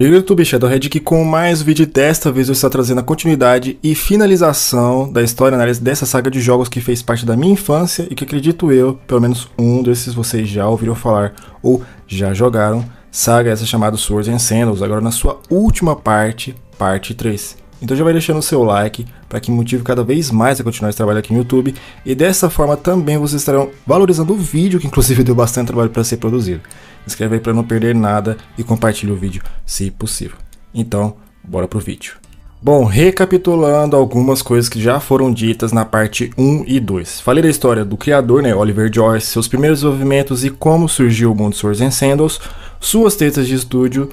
E aí, YouTube Shadowhead aqui com mais um vídeo desta vez eu estou trazendo a continuidade e finalização da história análise dessa saga de jogos que fez parte da minha infância e que acredito eu, pelo menos um desses vocês já ouviram falar ou já jogaram, saga essa chamada Swords and Sandals, agora na sua última parte, parte 3. Então já vai deixando o seu like para que motive cada vez mais a continuar esse trabalho aqui no YouTube e dessa forma também vocês estarão valorizando o vídeo que inclusive deu bastante trabalho para ser produzido inscreve aí para não perder nada e compartilhe o vídeo se possível. Então, bora pro vídeo. Bom, recapitulando algumas coisas que já foram ditas na parte 1 e 2. Falei da história do criador, né, Oliver Joyce, seus primeiros desenvolvimentos e como surgiu o mundo Swords and Sandals, suas tetas de estúdio.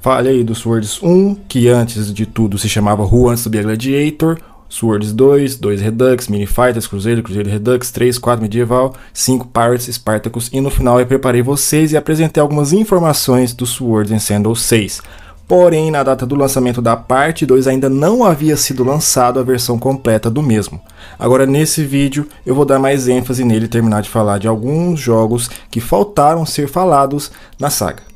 Falei do Swords 1, que antes de tudo se chamava Who Wants to Be a Gladiator, Swords 2, 2 Redux, Mini Fighters, Cruzeiro, Cruzeiro Redux, 3, 4 Medieval, 5 Pirates, Spartacus e no final eu preparei vocês e apresentei algumas informações do Swords and Sandals 6. Porém, na data do lançamento da parte 2 ainda não havia sido lançado a versão completa do mesmo. Agora nesse vídeo eu vou dar mais ênfase nele e terminar de falar de alguns jogos que faltaram ser falados na saga.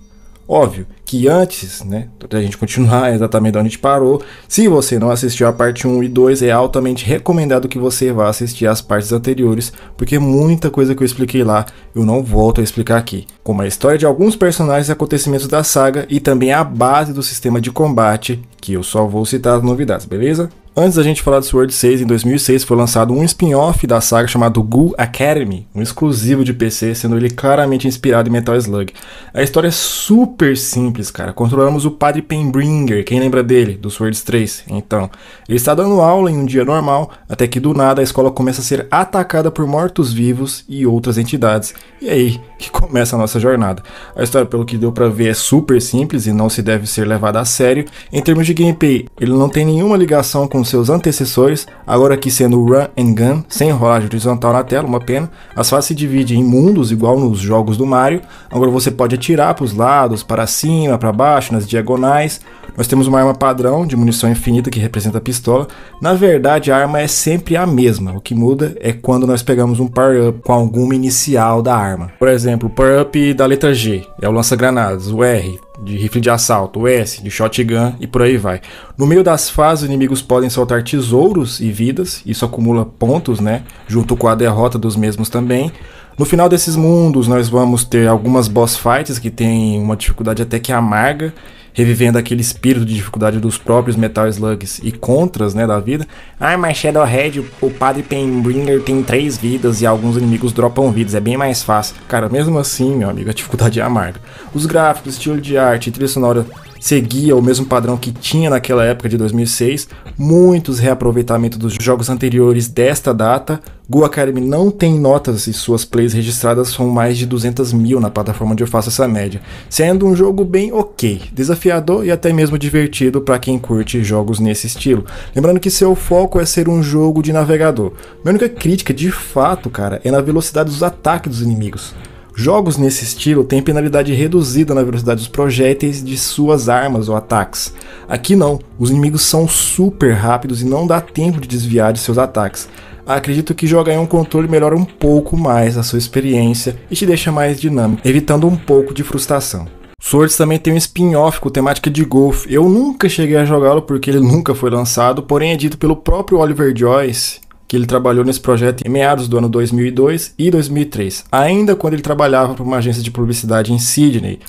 Óbvio que antes, né, da gente continuar exatamente onde a gente parou, se você não assistiu a parte 1 e 2, é altamente recomendado que você vá assistir as partes anteriores, porque muita coisa que eu expliquei lá eu não volto a explicar aqui, como a história de alguns personagens e acontecimentos da saga e também a base do sistema de combate, que eu só vou citar as novidades, beleza? Antes da gente falar de Sword 6, em 2006 foi lançado um spin-off da saga chamado Ghoul Academy, um exclusivo de PC, sendo ele claramente inspirado em Metal Slug. A história é super simples, cara. Controlamos o Padre Painbringer, quem lembra dele, do Swords 3? Então, ele está dando aula em um dia normal, até que do nada a escola começa a ser atacada por mortos-vivos e outras entidades. E aí que começa a nossa jornada. A história, pelo que deu para ver, é super simples e não se deve ser levada a sério. Em termos de gameplay, ele não tem nenhuma ligação com seus antecessores, agora aqui sendo Run and Gun, sem rolagem horizontal na tela, uma pena. As fases se dividem em mundos, igual nos jogos do Mario. Agora você pode atirar para os lados, para cima, para baixo, nas diagonais. Nós temos uma arma padrão de munição infinita que representa a pistola. Na verdade, a arma é sempre a mesma. O que muda é quando nós pegamos um power-up com alguma inicial da arma. Por exemplo, o power-up da letra G é o lança-granadas, o R de rifle de assalto, S, de shotgun e por aí vai. No meio das fases, os inimigos podem soltar tesouros e vidas, isso acumula pontos, né? Junto com a derrota dos mesmos também. No final desses mundos, nós vamos ter algumas boss fights que tem uma dificuldade até que amarga revivendo aquele espírito de dificuldade dos próprios Metal Slugs e contras, né, da vida. Ai, ah, mas Shadowhead, o padre Painbringer tem três vidas e alguns inimigos dropam vidas, é bem mais fácil. Cara, mesmo assim, meu amigo, a dificuldade é amarga. Os gráficos, estilo de arte e trilha sonora seguia o mesmo padrão que tinha naquela época de 2006, muitos reaproveitamentos dos jogos anteriores desta data. Go Academy não tem notas e suas plays registradas são mais de 200 mil na plataforma onde eu faço essa média, sendo um jogo bem ok, desafiador e até mesmo divertido para quem curte jogos nesse estilo. Lembrando que seu foco é ser um jogo de navegador. Minha única crítica, de fato, cara, é na velocidade dos ataques dos inimigos. Jogos nesse estilo têm penalidade reduzida na velocidade dos projéteis de suas armas ou ataques. Aqui não, os inimigos são super rápidos e não dá tempo de desviar de seus ataques. Acredito que jogar em um controle melhora um pouco mais a sua experiência e te deixa mais dinâmico, evitando um pouco de frustração. Swords também tem um spin-off com temática de golfe. Eu nunca cheguei a jogá-lo porque ele nunca foi lançado, porém é dito pelo próprio Oliver Joyce que ele trabalhou nesse projeto em meados do ano 2002 e 2003, ainda quando ele trabalhava para uma agência de publicidade em Sydney.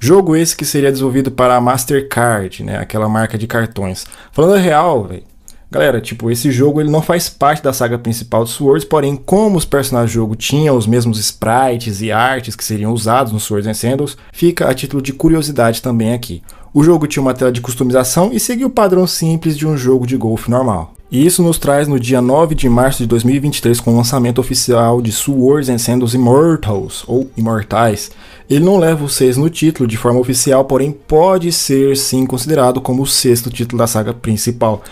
Jogo esse que seria desenvolvido para a Mastercard, né, aquela marca de cartões. Falando real, véio, Galera, tipo, esse jogo ele não faz parte da saga principal de Swords, porém, como os personagens do jogo tinham os mesmos sprites e artes que seriam usados no Swords and Sandals, fica a título de curiosidade também aqui. O jogo tinha uma tela de customização e seguia o padrão simples de um jogo de golfe normal. E isso nos traz no dia 9 de março de 2023 com o lançamento oficial de Swords and Sandals Immortals, ou Imortais. Ele não leva o 6 no título de forma oficial, porém pode ser sim considerado como o sexto título da saga principal.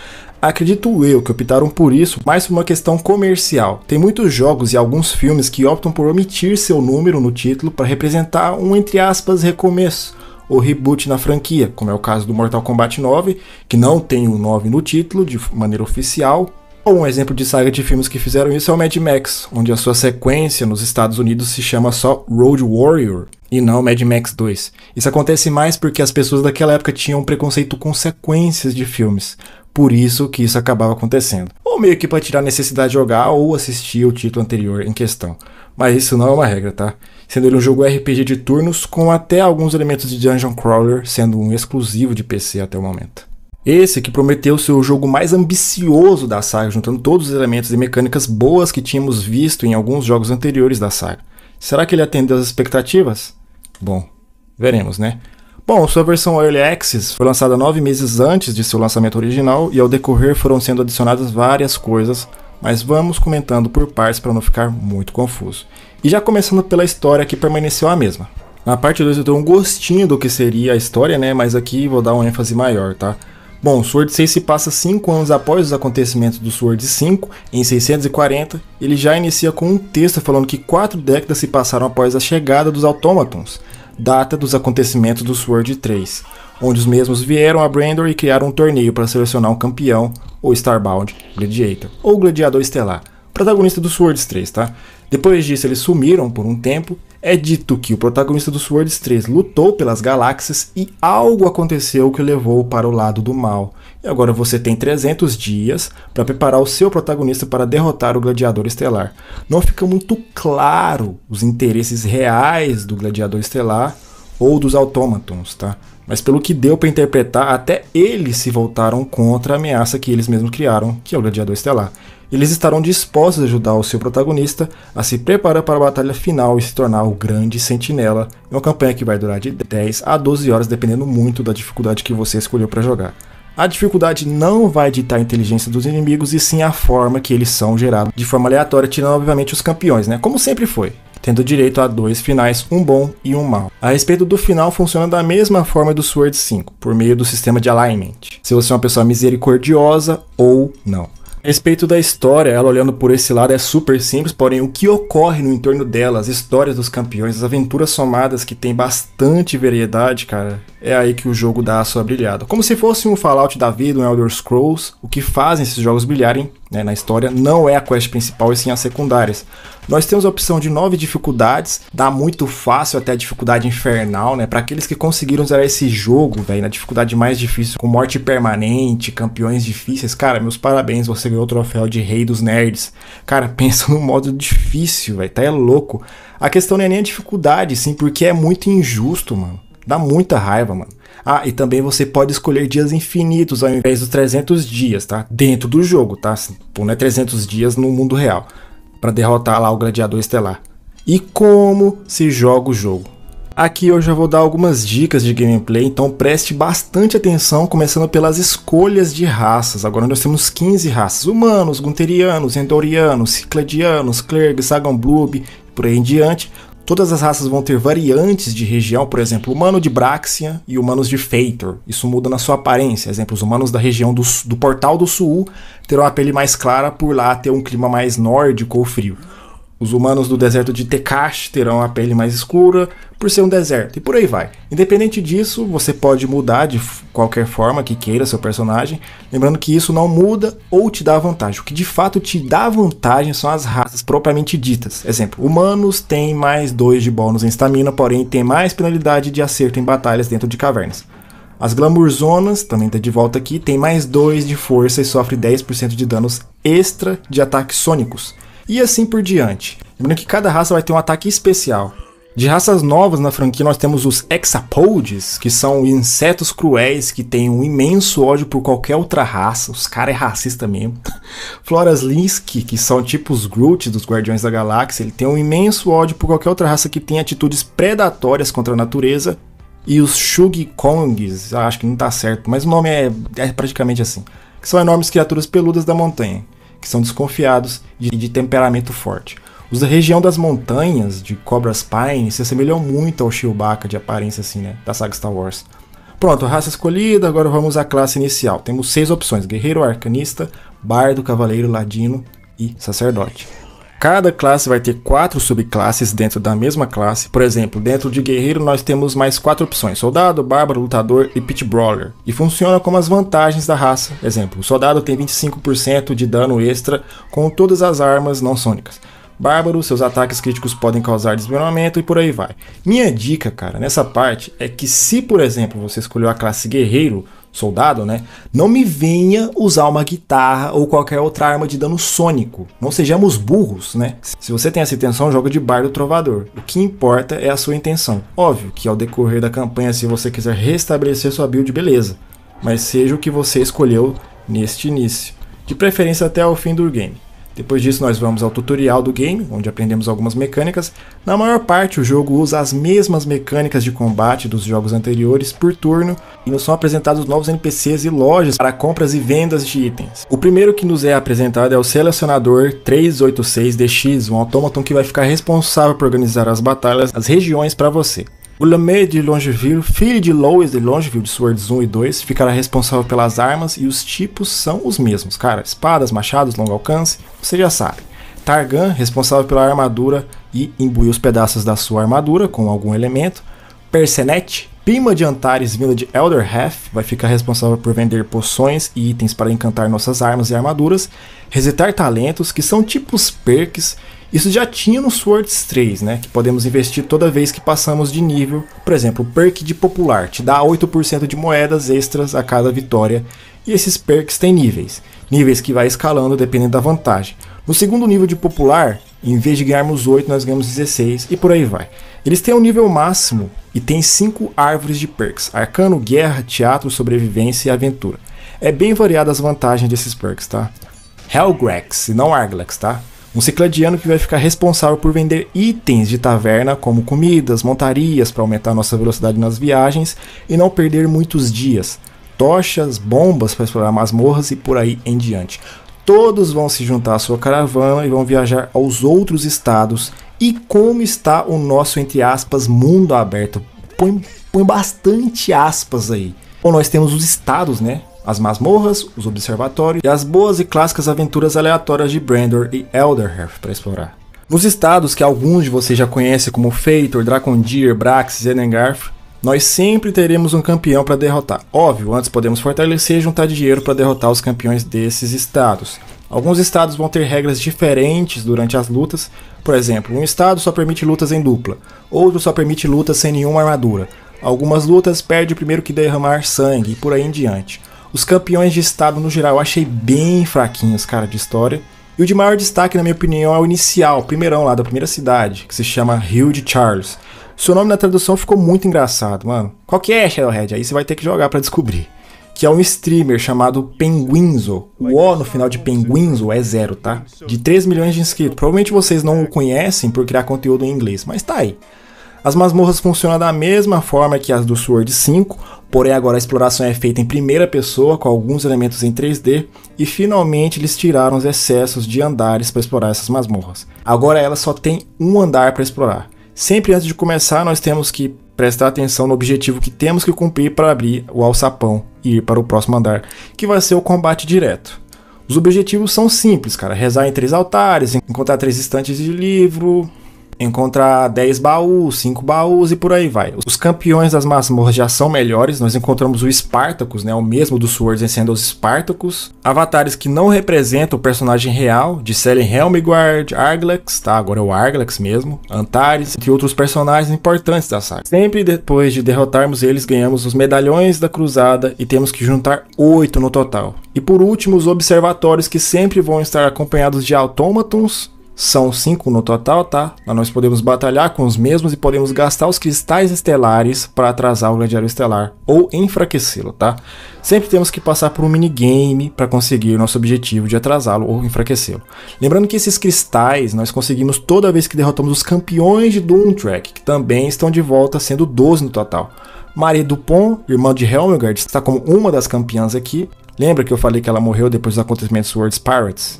Acredito eu que optaram por isso mais por uma questão comercial. Tem muitos jogos e alguns filmes que optam por omitir seu número no título para representar um entre aspas recomeço ou reboot na franquia, como é o caso do Mortal Kombat 9, que não tem o 9 no título de maneira oficial. Ou um exemplo de saga de filmes que fizeram isso é o Mad Max, onde a sua sequência nos Estados Unidos se chama só Road Warrior e não Mad Max 2. Isso acontece mais porque as pessoas daquela época tinham preconceito com sequências de filmes, por isso que isso acabava acontecendo. Ou meio que para tirar a necessidade de jogar ou assistir o título anterior em questão. Mas isso não é uma regra, tá? Sendo ele um jogo RPG de turnos com até alguns elementos de Dungeon Crawler, sendo um exclusivo de PC até o momento. Esse que prometeu ser o jogo mais ambicioso da saga, juntando todos os elementos e mecânicas boas que tínhamos visto em alguns jogos anteriores da saga. Será que ele atendeu as expectativas? Bom, veremos, né? Bom, sua versão Early Access foi lançada nove meses antes de seu lançamento original e ao decorrer foram sendo adicionadas várias coisas, mas vamos comentando por partes para não ficar muito confuso. E já começando pela história que permaneceu a mesma. Na parte 2 eu dei um gostinho do que seria a história, né? Mas aqui vou dar um ênfase maior, tá? Bom, Sword 6 se passa 5 anos após os acontecimentos do Sword 5, em 640, ele já inicia com um texto falando que 4 décadas se passaram após a chegada dos autômatons, data dos acontecimentos do Sword 3, onde os mesmos vieram a Brandor e criaram um torneio para selecionar um campeão, ou Starbound Gladiator, ou Gladiador Estelar, protagonista do Swords 3, tá? Depois disso, eles sumiram por um tempo é dito que o protagonista do Swords 3 lutou pelas galáxias e algo aconteceu que o levou para o lado do mal. E agora você tem 300 dias para preparar o seu protagonista para derrotar o Gladiador Estelar. Não fica muito claro os interesses reais do Gladiador Estelar ou dos Autômatons, tá? Mas pelo que deu para interpretar, até eles se voltaram contra a ameaça que eles mesmos criaram, que é o Gladiador Estelar eles estarão dispostos a ajudar o seu protagonista a se preparar para a batalha final e se tornar o grande sentinela. em uma campanha que vai durar de 10 a 12 horas, dependendo muito da dificuldade que você escolheu para jogar. A dificuldade não vai ditar a inteligência dos inimigos e sim a forma que eles são gerados de forma aleatória, tirando obviamente os campeões, né? Como sempre foi tendo direito a dois finais, um bom e um mal. A respeito do final, funciona da mesma forma do Sword 5, por meio do sistema de alignment, se você é uma pessoa misericordiosa ou não. A respeito da história, ela olhando por esse lado é super simples, porém o que ocorre no entorno dela, as histórias dos campeões, as aventuras somadas que tem bastante variedade, cara, é aí que o jogo dá a sua brilhada. Como se fosse um Fallout da vida, um Elder Scrolls, o que fazem esses jogos brilharem né, na história não é a quest principal e sim as secundárias. Nós temos a opção de nove dificuldades, dá muito fácil até a dificuldade infernal, né? Para aqueles que conseguiram zerar esse jogo, velho, na dificuldade mais difícil, com morte permanente, campeões difíceis, cara, meus parabéns, você ganhou o troféu de rei dos nerds. Cara, pensa no modo difícil, velho, tá é louco. A questão não é nem a dificuldade, sim, porque é muito injusto, mano. Dá muita raiva, mano. Ah, e também você pode escolher dias infinitos ao invés dos 300 dias, tá? Dentro do jogo, tá? Assim, não é 300 dias no mundo real. para derrotar lá o Gladiador Estelar. E como se joga o jogo? Aqui eu já vou dar algumas dicas de gameplay, então preste bastante atenção, começando pelas escolhas de raças. Agora nós temos 15 raças: humanos, gunterianos, endorianos, cicladianos, clergs, e por aí em diante, Todas as raças vão ter variantes de região, por exemplo, humanos de Braxia e humanos de Feitor. Isso muda na sua aparência. Exemplo, os humanos da região do, do Portal do Sul terão a pele mais clara por lá ter um clima mais nórdico ou frio. Os humanos do deserto de Tekash terão a pele mais escura por ser um deserto, e por aí vai. Independente disso, você pode mudar de qualquer forma que queira seu personagem, lembrando que isso não muda ou te dá vantagem. O que de fato te dá vantagem são as raças propriamente ditas. Exemplo, humanos têm mais 2 de bônus em estamina, porém tem mais penalidade de acerto em batalhas dentro de cavernas. As Glamourzonas, também tá de volta aqui, tem mais 2 de força e sofre 10% de danos extra de ataques sônicos e assim por diante. Lembrando que cada raça vai ter um ataque especial. De raças novas na franquia, nós temos os Hexapodes, que são insetos cruéis que têm um imenso ódio por qualquer outra raça. Os caras é racista mesmo. Floras Linsky, que são tipo os Groot dos Guardiões da Galáxia, ele tem um imenso ódio por qualquer outra raça que tem atitudes predatórias contra a natureza. E os Shug Kongs, ah, acho que não tá certo, mas o nome é, é praticamente assim. Que são enormes criaturas peludas da montanha que são desconfiados e de, temperamento forte. Os da região das montanhas, de Cobras Pine, se assemelham muito ao Chewbacca de aparência assim, né? Da saga Star Wars. Pronto, raça escolhida, agora vamos à classe inicial. Temos seis opções: guerreiro, arcanista, bardo, cavaleiro, ladino e sacerdote. Cada classe vai ter quatro subclasses dentro da mesma classe. Por exemplo, dentro de guerreiro nós temos mais quatro opções: soldado, bárbaro, lutador e pit brawler. E funciona como as vantagens da raça. Exemplo, o soldado tem 25% de dano extra com todas as armas não sônicas. Bárbaro, seus ataques críticos podem causar desmoronamento e por aí vai. Minha dica, cara, nessa parte é que se, por exemplo, você escolheu a classe guerreiro, soldado, né? Não me venha usar uma guitarra ou qualquer outra arma de dano sônico. Não sejamos burros, né? Se você tem essa intenção, joga de bar do trovador. O que importa é a sua intenção. Óbvio que ao decorrer da campanha, se você quiser restabelecer sua build, beleza. Mas seja o que você escolheu neste início. De preferência até o fim do game. Depois disso, nós vamos ao tutorial do game, onde aprendemos algumas mecânicas. Na maior parte, o jogo usa as mesmas mecânicas de combate dos jogos anteriores por turno e nos são apresentados novos NPCs e lojas para compras e vendas de itens. O primeiro que nos é apresentado é o selecionador 386DX, um autômaton que vai ficar responsável por organizar as batalhas, as regiões para você. Guilherme de Longeville, filho de Lois de Longeville de Swords 1 e 2, ficará responsável pelas armas e os tipos são os mesmos, cara. Espadas, machados, longo alcance, você já sabe. Targan, responsável pela armadura e imbuir os pedaços da sua armadura com algum elemento. Persenet, prima de Antares vinda de Elder vai ficar responsável por vender poções e itens para encantar nossas armas e armaduras, resetar talentos, que são tipos perks, isso já tinha no Swords 3, né? Que podemos investir toda vez que passamos de nível. Por exemplo, o perk de popular te dá 8% de moedas extras a cada vitória. E esses perks têm níveis. Níveis que vai escalando dependendo da vantagem. No segundo nível de popular, em vez de ganharmos 8, nós ganhamos 16 e por aí vai. Eles têm um nível máximo e tem 5 árvores de perks: arcano, guerra, teatro, sobrevivência e aventura. É bem variada as vantagens desses perks, tá? Helgrex, e não Arglex, tá? Um cicladiano que vai ficar responsável por vender itens de taverna, como comidas, montarias, para aumentar nossa velocidade nas viagens e não perder muitos dias, tochas, bombas para explorar masmorras e por aí em diante. Todos vão se juntar à sua caravana e vão viajar aos outros estados. E como está o nosso, entre aspas, mundo aberto? Põe, põe bastante aspas aí. Bom, nós temos os estados, né? as masmorras, os observatórios e as boas e clássicas aventuras aleatórias de Brandor e Elderhearth para explorar. Nos estados que alguns de vocês já conhecem como Feitor, Dracondir, Brax e Enengarth, nós sempre teremos um campeão para derrotar. Óbvio, antes podemos fortalecer e juntar dinheiro para derrotar os campeões desses estados. Alguns estados vão ter regras diferentes durante as lutas. Por exemplo, um estado só permite lutas em dupla, outro só permite lutas sem nenhuma armadura. Algumas lutas perde o primeiro que derramar sangue e por aí em diante. Os campeões de estado no geral eu achei bem fraquinhos, cara, de história. E o de maior destaque, na minha opinião, é o inicial, o primeirão lá da primeira cidade, que se chama Rio de Charles. Seu nome na tradução ficou muito engraçado, mano. Qual que é, Shadowhead? Aí você vai ter que jogar para descobrir. Que é um streamer chamado Penguinzo. O O no final de Penguinzo é zero, tá? De 3 milhões de inscritos. Provavelmente vocês não o conhecem por criar conteúdo em inglês, mas tá aí. As masmorras funcionam da mesma forma que as do Sword 5, porém agora a exploração é feita em primeira pessoa com alguns elementos em 3D e finalmente eles tiraram os excessos de andares para explorar essas masmorras. Agora ela só tem um andar para explorar. Sempre antes de começar, nós temos que prestar atenção no objetivo que temos que cumprir para abrir o alçapão e ir para o próximo andar, que vai ser o combate direto. Os objetivos são simples, cara: rezar em três altares, encontrar três estantes de livro, encontra 10 baús, 5 baús e por aí vai. Os campeões das masmorras já são melhores, nós encontramos o Spartacus, né, o mesmo do Swords em os Spartacus, avatares que não representam o personagem real, de Selen Helmguard, Arglex, tá, agora é o Arglex mesmo, Antares, entre outros personagens importantes da saga. Sempre depois de derrotarmos eles, ganhamos os medalhões da cruzada e temos que juntar 8 no total. E por último, os observatórios que sempre vão estar acompanhados de autômatons são cinco no total, tá? Nós podemos batalhar com os mesmos e podemos gastar os cristais estelares para atrasar o gladiador estelar ou enfraquecê-lo, tá? Sempre temos que passar por um minigame para conseguir nosso objetivo de atrasá-lo ou enfraquecê-lo. Lembrando que esses cristais nós conseguimos toda vez que derrotamos os campeões de Doom Track, que também estão de volta, sendo 12 no total. Maria Dupont, irmã de Helmgard, está como uma das campeãs aqui. Lembra que eu falei que ela morreu depois dos acontecimentos World's Pirates?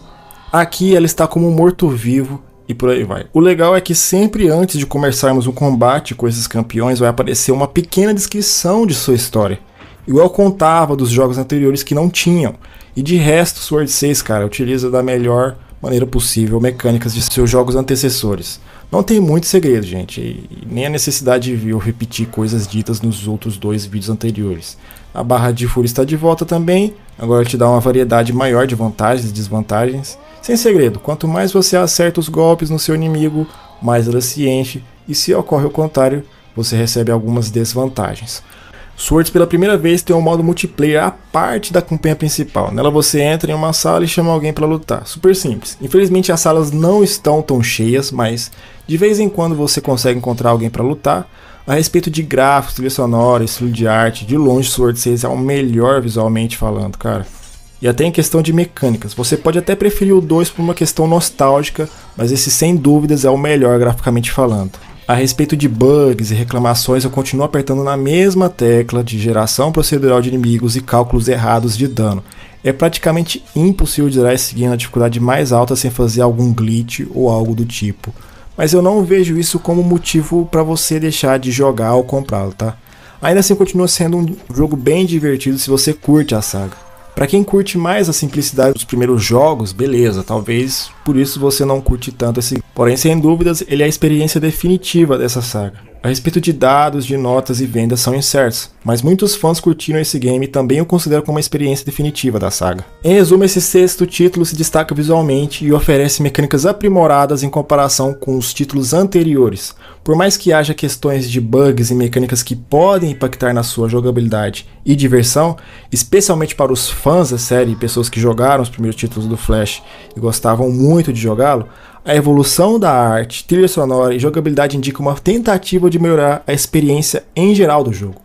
Aqui ela está como um morto-vivo e por aí vai. O legal é que sempre antes de começarmos o um combate com esses campeões vai aparecer uma pequena descrição de sua história. Igual contava dos jogos anteriores que não tinham. E de resto, Sword 6, cara, utiliza da melhor maneira possível mecânicas de seus jogos antecessores. Não tem muito segredo, gente, e nem a necessidade de eu repetir coisas ditas nos outros dois vídeos anteriores. A barra de fúria está de volta também, agora te dá uma variedade maior de vantagens e desvantagens. Sem segredo, quanto mais você acerta os golpes no seu inimigo, mais ela se enche, e se ocorre o contrário, você recebe algumas desvantagens. Swords pela primeira vez tem um modo multiplayer à parte da campanha principal. Nela você entra em uma sala e chama alguém para lutar. Super simples. Infelizmente as salas não estão tão cheias, mas de vez em quando você consegue encontrar alguém para lutar. A respeito de gráficos, trilha sonora, estilo de arte, de longe Swords 6 é o melhor visualmente falando, cara e até em questão de mecânicas. Você pode até preferir o 2 por uma questão nostálgica, mas esse sem dúvidas é o melhor graficamente falando. A respeito de bugs e reclamações, eu continuo apertando na mesma tecla de geração procedural de inimigos e cálculos errados de dano. É praticamente impossível de zerar esse game na dificuldade mais alta sem fazer algum glitch ou algo do tipo. Mas eu não vejo isso como motivo para você deixar de jogar ou comprá-lo, tá? Ainda assim continua sendo um jogo bem divertido se você curte a saga. Para quem curte mais a simplicidade dos primeiros jogos, beleza, talvez por isso você não curte tanto esse. Porém, sem dúvidas, ele é a experiência definitiva dessa saga. A respeito de dados, de notas e vendas são incertos, mas muitos fãs curtiram esse game e também o consideram como uma experiência definitiva da saga. Em resumo, esse sexto título se destaca visualmente e oferece mecânicas aprimoradas em comparação com os títulos anteriores. Por mais que haja questões de bugs e mecânicas que podem impactar na sua jogabilidade e diversão, especialmente para os fãs da série e pessoas que jogaram os primeiros títulos do Flash e gostavam muito de jogá-lo, a evolução da arte, trilha sonora e jogabilidade indicam uma tentativa de melhorar a experiência em geral do jogo,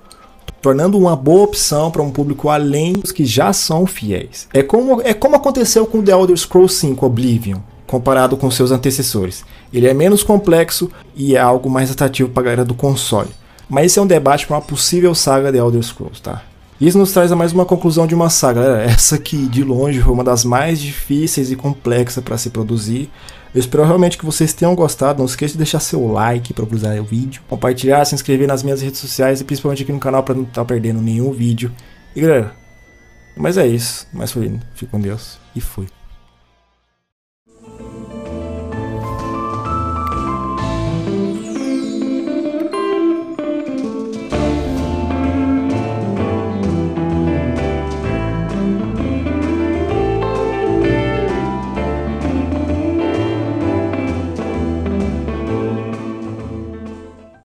tornando uma boa opção para um público além dos que já são fiéis. É como, é como aconteceu com The Elder Scrolls V Oblivion, comparado com seus antecessores. Ele é menos complexo e é algo mais atrativo para a galera do console. Mas esse é um debate para uma possível saga The Elder Scrolls, tá? Isso nos traz a mais uma conclusão de uma saga, galera. Essa que de longe foi uma das mais difíceis e complexas para se produzir, eu espero realmente que vocês tenham gostado. Não esqueça de deixar seu like para usar o vídeo, compartilhar, se inscrever nas minhas redes sociais e principalmente aqui no canal para não estar tá perdendo nenhum vídeo. E galera, mas é isso. Mas foi, fique com Deus e fui.